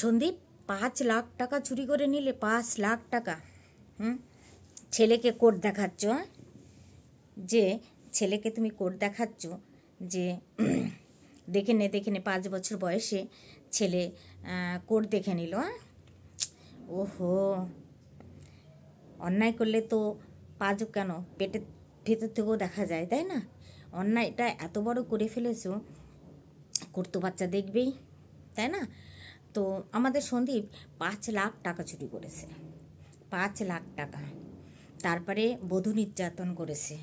সন্দীপ পাঁচ লাখ টাকা চুরি করে নিলে পাঁচ লাখ টাকা হুম ছেলেকে কোর্ট দেখাচ্ছ হ্যাঁ? যে ছেলেকে তুমি কোর্ট দেখাচ্ছ যে দেখে নে দেখে নে পাঁচ বছর বয়সে ছেলে কোর্ট দেখে নিল হ্যাঁ? ওহো অন্যায় করলে তো পাঁচ কেন পেটের ভেতর থেকেও দেখা যায় তাই না অন্যায়টা এত বড় করে ফেলেছো করতো বাচ্চা দেখবেই তাই না তো আমাদের সন্দীপ পাঁচ লাখ টাকা চুরি করেছে পাঁচ লাখ টাকা তারপরে বধূ নির্যাতন করেছে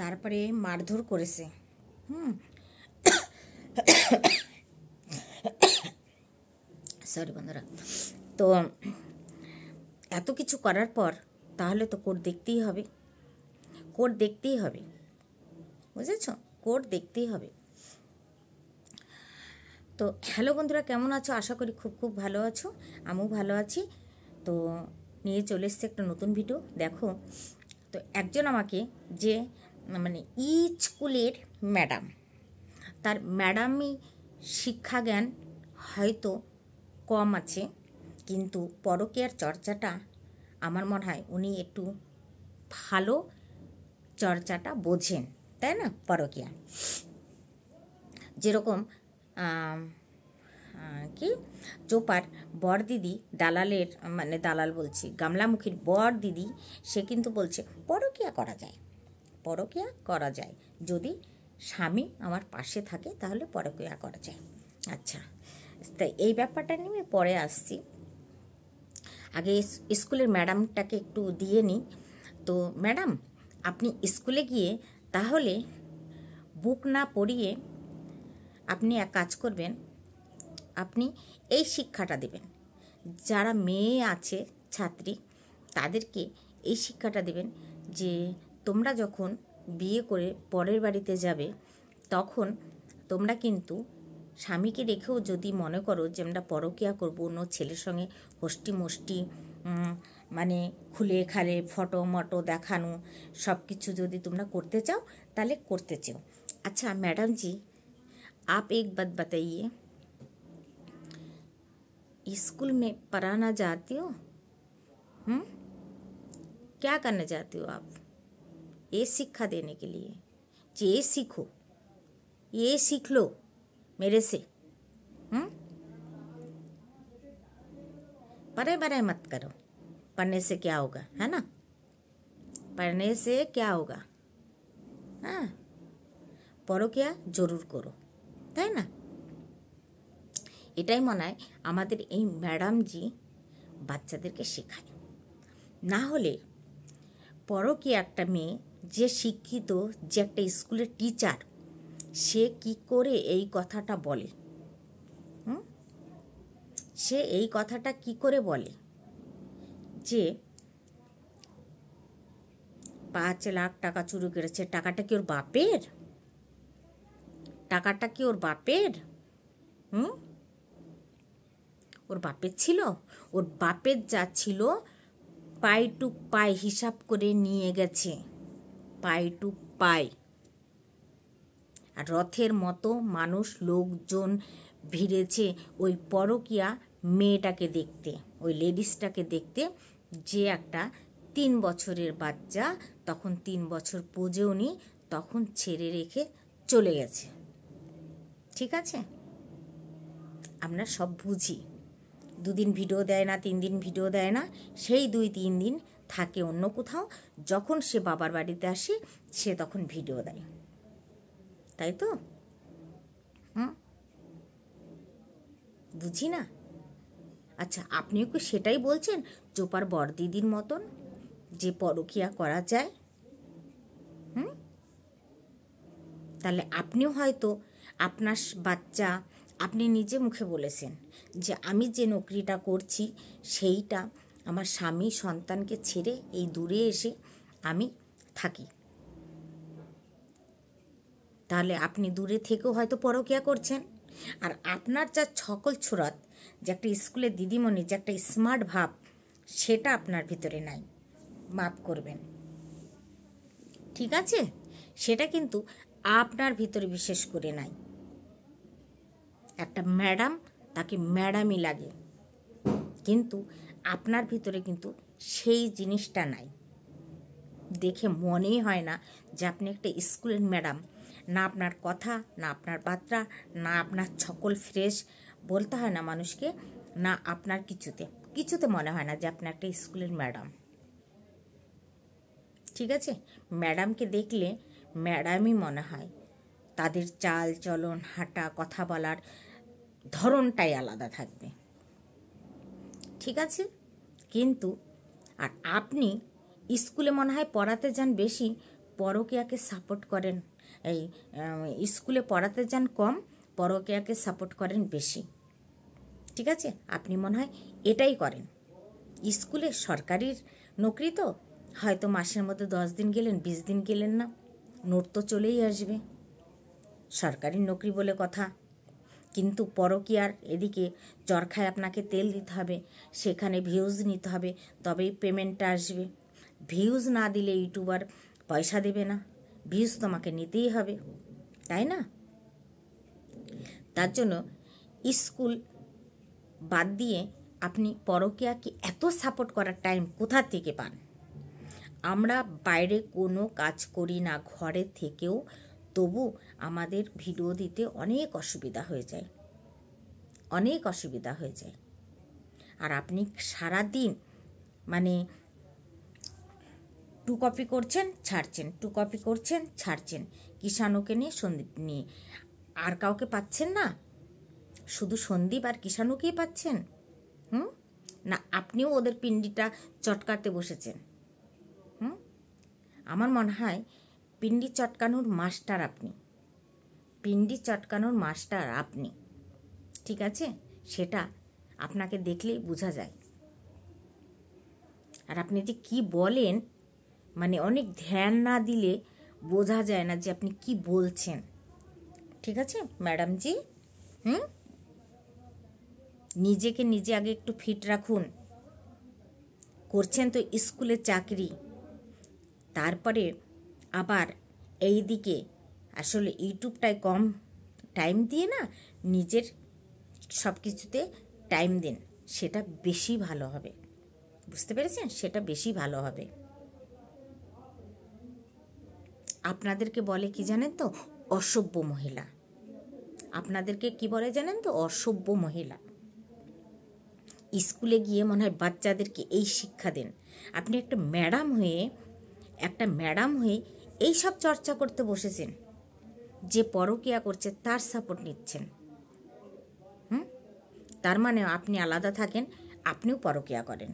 তারপরে মারধর করেছে হুম সরি বন্ধুরা তো এত কিছু করার পর তাহলে তো কোর্ট দেখতেই হবে কোর্ট দেখতেই হবে বুঝেছ কোর্ট দেখতেই হবে তো হ্যালো বন্ধুরা কেমন আছো আশা করি খুব খুব ভালো আছো আমিও ভালো আছি তো নিয়ে চলে এসছে একটা নতুন ভিডিও দেখো তো একজন আমাকে যে মানে ই স্কুলের ম্যাডাম তার ম্যাডামই শিক্ষা জ্ঞান হয়তো কম আছে কিন্তু পরকীয়ার চর্চাটা আমার মনে হয় উনি একটু ভালো চর্চাটা বোঝেন তাই না পরকীয়া যেরকম কি চোপার বর দিদি দালালের মানে দালাল বলছি গামলামুখীর বর দিদি সে কিন্তু বলছে পরকিয়া করা যায় পরকিয়া করা যায় যদি স্বামী আমার পাশে থাকে তাহলে পরকিয়া করা যায় আচ্ছা তাই এই ব্যাপারটা নিয়ে পরে আসছি আগে স্কুলের ম্যাডামটাকে একটু দিয়ে নিই তো ম্যাডাম আপনি স্কুলে গিয়ে তাহলে বুক না পড়িয়ে আপনি এক কাজ করবেন আপনি এই শিক্ষাটা দেবেন যারা মেয়ে আছে ছাত্রী তাদেরকে এই শিক্ষাটা দেবেন যে তোমরা যখন বিয়ে করে পরের বাড়িতে যাবে তখন তোমরা কিন্তু স্বামীকে রেখেও যদি মনে করো যে আমরা পরকিয়া করবো অন্য ছেলের সঙ্গে হোষ্টি মোষ্টি মানে খুলে খালে ফটো মটো দেখানো সব কিছু যদি তোমরা করতে চাও তাহলে করতে চাও আচ্ছা ম্যাডামজি आप एक बात बताइए स्कूल में पढ़ाना चाहते हो हम हम्म? क्या करना चाहते हो आप ये शिक्षा देने के लिए ये सीखो ये सीख लो मेरे से हम हम्म? परे परे मत करो पढ़ने से क्या होगा है ना पढ़ने से क्या होगा हाँ पढ़ो क्या जरूर करो তাই না এটাই মনে হয় আমাদের এই ম্যাডামজি বাচ্চাদেরকে শেখায় না হলে কি একটা মেয়ে যে শিক্ষিত যে একটা স্কুলের টিচার সে কি করে এই কথাটা বলে সে এই কথাটা কি করে বলে যে পাঁচ লাখ টাকা চুরি করেছে টাকাটা কি ওর বাপের টাকাটা কি ওর বাপের হুম ওর বাপের ছিল ওর বাপের যা ছিল পাই টু পাই হিসাব করে নিয়ে গেছে পাই টু পাই আর রথের মতো মানুষ লোকজন ভিড়েছে ওই পরকিয়া মেয়েটাকে দেখতে ওই লেডিসটাকে দেখতে যে একটা তিন বছরের বাচ্চা তখন তিন বছর পোজেও নি তখন ছেড়ে রেখে চলে গেছে ঠিক আছে আমরা সব বুঝি দুদিন ভিডিও দেয় না তিন দিন ভিডিও দেয় না সেই দুই তিন দিন থাকে অন্য কোথাও যখন সে বাবার বাড়িতে আসে সে তখন ভিডিও দেয় তাই তো হুম বুঝি না আচ্ছা আপনিও কি সেটাই বলছেন জোপার বর দিদির মতন যে পরকিয়া করা যায় হুম তাহলে আপনিও হয়তো আপনার বাচ্চা আপনি নিজে মুখে বলেছেন যে আমি যে নকরিটা করছি সেইটা আমার স্বামী সন্তানকে ছেড়ে এই দূরে এসে আমি থাকি তাহলে আপনি দূরে থেকেও হয়তো পরকিয়া করছেন আর আপনার যা ছকল ছোড়াত যে একটা স্কুলের দিদিমণি যে একটা স্মার্ট ভাব সেটা আপনার ভিতরে নাই মাফ করবেন ঠিক আছে সেটা কিন্তু আপনার ভিতরে বিশেষ করে নাই একটা ম্যাডাম তাকে ম্যাডামই লাগে কিন্তু আপনার ভিতরে কিন্তু সেই জিনিসটা নাই দেখে মনেই হয় না যে আপনি একটা স্কুলের ম্যাডাম না আপনার কথা না আপনার বার্তা না আপনার ছকল ফ্রেশ বলতে হয় না মানুষকে না আপনার কিছুতে কিছুতে মনে হয় না যে আপনি একটা স্কুলের ম্যাডাম ঠিক আছে ম্যাডামকে দেখলে ম্যাডামই মনে হয় তাদের চাল চলন হাঁটা কথা বলার ধরনটাই আলাদা থাকবে ঠিক আছে কিন্তু আর আপনি স্কুলে মনে হয় পড়াতে যান বেশি পরকিয়াকে সাপোর্ট করেন এই স্কুলে পড়াতে যান কম পরকিয়াকে সাপোর্ট করেন বেশি ঠিক আছে আপনি মনে হয় এটাই করেন স্কুলে সরকারির নকরি তো হয়তো মাসের মধ্যে দশ দিন গেলেন বিশ দিন গেলেন না নোট তো চলেই আসবে সরকারি নকরি বলে কথা কিন্তু পরকিয়ার এদিকে চরখায় আপনাকে তেল দিতে হবে সেখানে ভিউজ নিতে হবে তবেই পেমেন্টটা আসবে ভিউজ না দিলে ইউটিউবার পয়সা দেবে না ভিউজ তোমাকে নিতেই হবে তাই না তার জন্য স্কুল বাদ দিয়ে আপনি পরকিয়াকে এত সাপোর্ট করার টাইম কোথা থেকে পান আমরা বাইরে কোনো কাজ করি না ঘরে থেকেও তবু আমাদের ভিডিও দিতে অনেক অসুবিধা হয়ে যায় অনেক অসুবিধা হয়ে যায় আর আপনি সারা দিন মানে টু কপি করছেন ছাড়ছেন টু কপি করছেন ছাড়ছেন কিষাণুকে নিয়ে সন্দীপ নিয়ে আর কাউকে পাচ্ছেন না শুধু সন্দীপ আর কিষাণুকেই পাচ্ছেন হুম না আপনিও ওদের পিণ্ডিটা চটকাতে বসেছেন আমার মনে হয় পিন্ডি চটকানোর মাস্টার আপনি পিন্ডি চটকানোর মাস্টার আপনি ঠিক আছে সেটা আপনাকে দেখলেই বোঝা যায় আর আপনি যে কি বলেন মানে অনেক ধ্যান না দিলে বোঝা যায় না যে আপনি কি বলছেন ঠিক আছে ম্যাডাম জি হুম নিজেকে নিজে আগে একটু ফিট রাখুন করছেন তো স্কুলে চাকরি তারপরে আবার এই দিকে আসলে ইউটিউবটায় কম টাইম দিয়ে না নিজের সব কিছুতে টাইম দিন সেটা বেশি ভালো হবে বুঝতে পেরেছেন সেটা বেশি ভালো হবে আপনাদেরকে বলে কি জানেন তো অসভ্য মহিলা আপনাদেরকে কি বলে জানেন তো অসভ্য মহিলা স্কুলে গিয়ে মনে হয় বাচ্চাদেরকে এই শিক্ষা দেন আপনি একটা ম্যাডাম হয়ে একটা ম্যাডাম হয়ে এই সব চর্চা করতে বসেছেন যে পরকিয়া করছে তার সাপোর্ট নিচ্ছেন হুম তার মানে আপনি আলাদা থাকেন আপনিও পরকিয়া করেন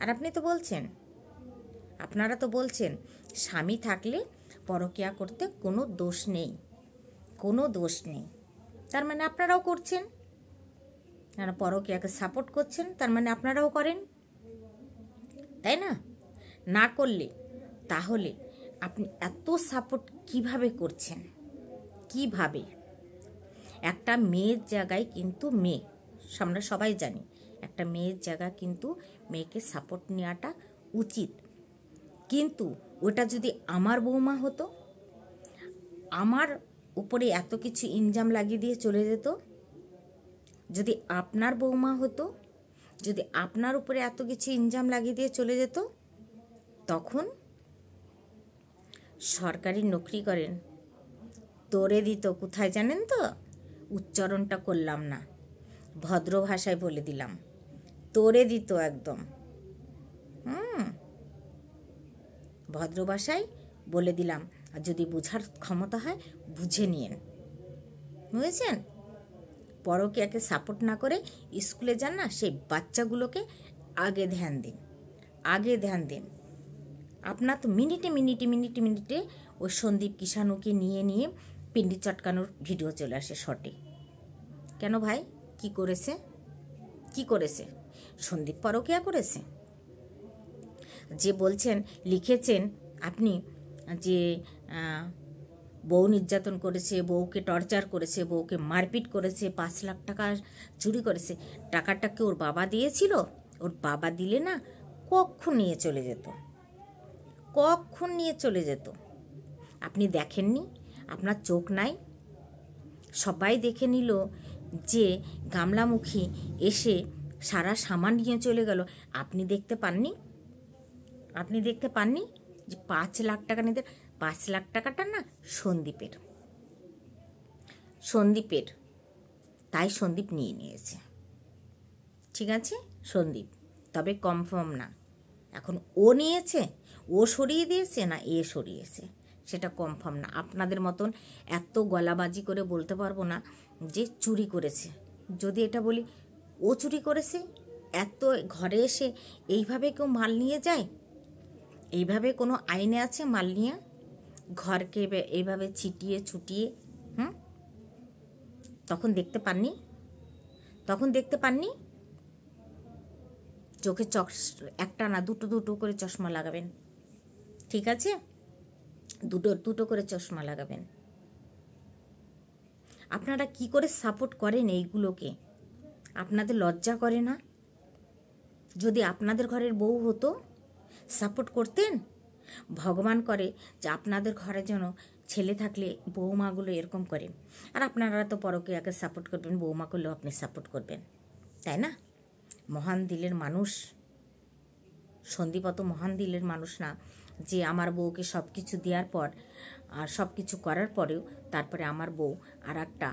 আর আপনি তো বলছেন আপনারা তো বলছেন স্বামী থাকলে পরকিয়া করতে কোনো দোষ নেই কোনো দোষ নেই তার মানে আপনারাও করছেন তারা পরকিয়াকে সাপোর্ট করছেন তার মানে আপনারাও করেন তাই না না করলে তাহলে আপনি এত সাপোর্ট কিভাবে করছেন কিভাবে একটা মেয়ের জায়গায় কিন্তু মেয়ে আমরা সবাই জানি একটা মেয়ের জায়গা কিন্তু মেয়েকে সাপোর্ট নেওয়াটা উচিত কিন্তু ওটা যদি আমার বৌমা হতো আমার উপরে এত কিছু ইনজাম লাগিয়ে দিয়ে চলে যেত যদি আপনার বৌমা হতো যদি আপনার উপরে এত কিছু ইনজাম লাগিয়ে দিয়ে চলে যেত তখন সরকারি নকরি করেন তোরে দিত কোথায় জানেন তো উচ্চারণটা করলাম না ভদ্র ভাষায় বলে দিলাম তোরে দিত একদম হুম ভদ্র ভাষায় বলে দিলাম আর যদি বোঝার ক্ষমতা হয় বুঝে নিয়েন বুঝেছেন পরকীয়াকে সাপোর্ট না করে স্কুলে যান না সেই বাচ্চাগুলোকে আগে ধ্যান দিন আগে ধ্যান দিন আপনার তো মিনিটে মিনিটে মিনিটে মিনিটে ওই সন্দীপ কিষাণুকে নিয়ে নিয়ে পিন্ডি চটকানোর ভিডিও চলে আসে শটে কেন ভাই কি করেছে কি করেছে সন্দীপ পরকিয়া করেছে যে বলছেন লিখেছেন আপনি যে বউ নির্যাতন করেছে বউকে টর্চার করেছে বউকে মারপিট করেছে পাঁচ লাখ টাকা চুরি করেছে টাকাটাকে ওর বাবা দিয়েছিল ওর বাবা দিলে না কক্ষ নিয়ে চলে যেত কখন নিয়ে চলে যেত আপনি দেখেননি আপনার চোখ নাই সবাই দেখে নিল যে গামলামুখী এসে সারা সামান নিয়ে চলে গেল আপনি দেখতে পাননি আপনি দেখতে পাননি যে পাঁচ লাখ টাকা নিতে পাঁচ লাখ টাকাটা না সন্দীপের সন্দীপের তাই সন্দীপ নিয়ে নিয়েছে ঠিক আছে সন্দীপ তবে কনফার্ম না এখন ও নিয়েছে ও সরিয়ে দিয়েছে না এ সরিয়েছে সেটা কনফার্ম না আপনাদের মতন এত গলাবাজি করে বলতে পারবো না যে চুরি করেছে যদি এটা বলি ও চুরি করেছে এত ঘরে এসে এইভাবে কেউ মাল নিয়ে যায় এইভাবে কোনো আইনে আছে মাল নিয়ে ঘরকে এইভাবে ছিটিয়ে ছুটিয়ে হুম তখন দেখতে পাননি তখন দেখতে পাননি চোখে চশ একটা না দুটো দুটো করে চশমা লাগাবেন ঠিক আছে দুটো দুটো করে চশমা লাগাবেন আপনারা কি করে সাপোর্ট করেন এইগুলোকে আপনাদের লজ্জা করে না যদি আপনাদের ঘরের বউ হতো সাপোর্ট করতেন ভগবান করে যে আপনাদের ঘরে যেন ছেলে থাকলে বৌমাগুলো এরকম করেন আর আপনারা তো আগে সাপোর্ট করবেন বৌমা করলেও আপনি সাপোর্ট করবেন তাই না মহান দিলের মানুষ সন্দীপত মহান দিলের মানুষ না যে আমার বউকে সব কিছু দেওয়ার পর আর সব কিছু করার পরেও তারপরে আমার বউ আর একটা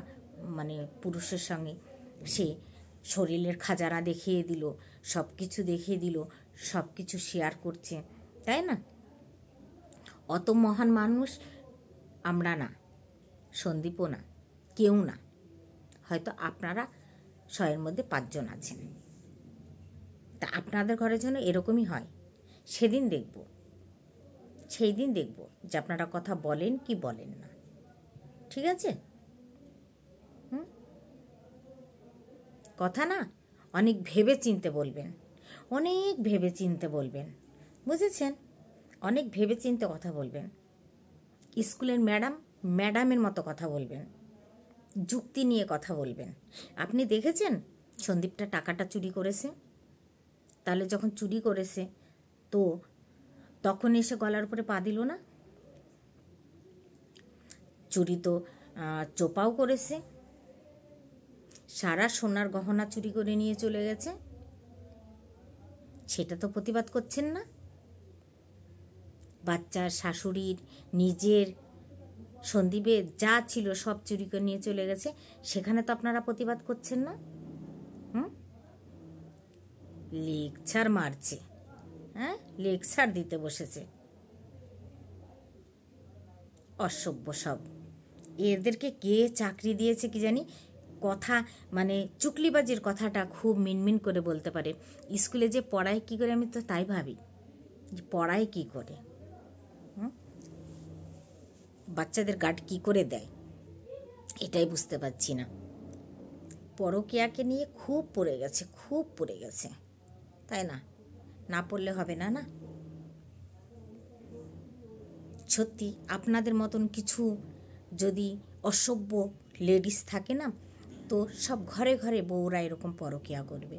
মানে পুরুষের সঙ্গে সে শরীরের খাজারা দেখিয়ে দিল সব কিছু দেখিয়ে দিল সব কিছু শেয়ার করছে তাই না অত মহান মানুষ আমরা না সন্দীপও না কেউ না হয়তো আপনারা শয়ের মধ্যে পাঁচজন আছেন তা আপনাদের ঘরের জন্য এরকমই হয় সেদিন দেখবো সেই দিন দেখব যে আপনারা কথা বলেন কি বলেন না ঠিক আছে হুম কথা না অনেক ভেবে চিনতে বলবেন অনেক ভেবে চিনতে বলবেন বুঝেছেন অনেক ভেবে চিনতে কথা বলবেন স্কুলের ম্যাডাম ম্যাডামের মতো কথা বলবেন যুক্তি নিয়ে কথা বলবেন আপনি দেখেছেন সন্দীপটা টাকাটা চুরি করেছে তাহলে যখন চুরি করেছে তো তখন এসে গলার উপরে পা দিল না চুরি তো চোপাও করেছে সারা সোনার গহনা চুরি করে নিয়ে চলে গেছে সেটা তো প্রতিবাদ করছেন না বাচ্চার শাশুড়ির নিজের সন্দীপে যা ছিল সব চুরি করে নিয়ে চলে গেছে সেখানে তো আপনারা প্রতিবাদ করছেন না হুম লেকচার মারছে হ্যাঁ লেকচার দিতে বসেছে অসভ্য সব এদেরকে কে চাকরি দিয়েছে কি জানি কথা মানে চুকলিবাজির কথাটা খুব মিনমিন করে বলতে পারে স্কুলে যে পড়ায় কি করে আমি তো তাই ভাবি যে পড়ায় কি করে বাচ্চাদের গার্ড কি করে দেয় এটাই বুঝতে পারছি না পরকিয়াকে নিয়ে খুব পড়ে গেছে খুব পড়ে গেছে তাই না না পড়লে হবে না না সত্যি আপনাদের মতন কিছু যদি অসভ্য লেডিস থাকে না তো সব ঘরে ঘরে বউরা এরকম পরকিয়া করবে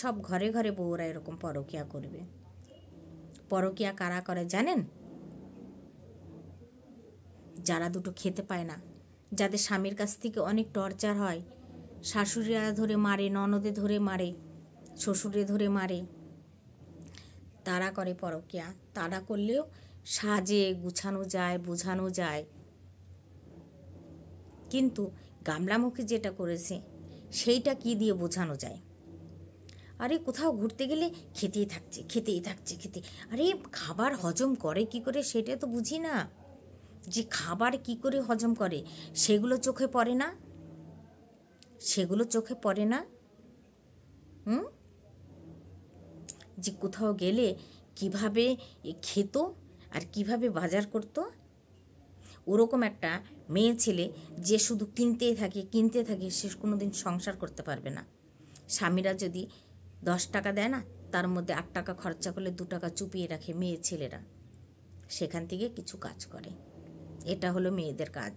সব ঘরে ঘরে বউরা এরকম পরকিয়া করবে পরকিয়া কারা করে জানেন যারা দুটো খেতে পায় না যাদের স্বামীর কাছ থেকে অনেক টর্চার হয় শাশুড়িরা ধরে মারে ননদে ধরে মারে শ্বশুরে ধরে মারে তারা করে পরকিয়া তারা করলেও সাজে গুছানো যায় বোঝানো যায় কিন্তু গামলামুখী যেটা করেছে সেইটা কি দিয়ে বোঝানো যায় আরে কোথাও ঘুরতে গেলে খেতেই থাকছে খেতেই থাকছে খেতে আরে খাবার হজম করে কি করে সেটা তো বুঝি না যে খাবার কি করে হজম করে সেগুলো চোখে পড়ে না সেগুলো চোখে পড়ে না হুম যে কোথাও গেলে কিভাবে খেত আর কিভাবে বাজার করত ওরকম একটা মেয়ে ছেলে যে শুধু কিনতেই থাকে কিনতে থাকে সে কোনো দিন সংসার করতে পারবে না স্বামীরা যদি দশ টাকা দেয় না তার মধ্যে আট টাকা খরচা করলে দু টাকা চুপিয়ে রাখে মেয়ে ছেলেরা সেখান থেকে কিছু কাজ করে এটা হলো মেয়েদের কাজ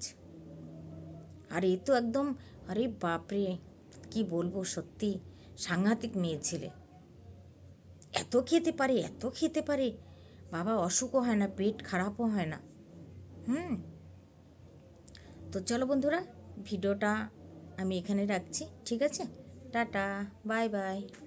আর এ তো একদম আরে বাপরে কি বলবো সত্যি সাংঘাতিক মেয়ে ছেলে এত খেতে পারে এত খেতে পারে বাবা অসুখও হয় না পেট খারাপও হয় না হুম তো চলো বন্ধুরা ভিডিওটা আমি এখানে রাখছি ঠিক আছে টাটা বাই বাই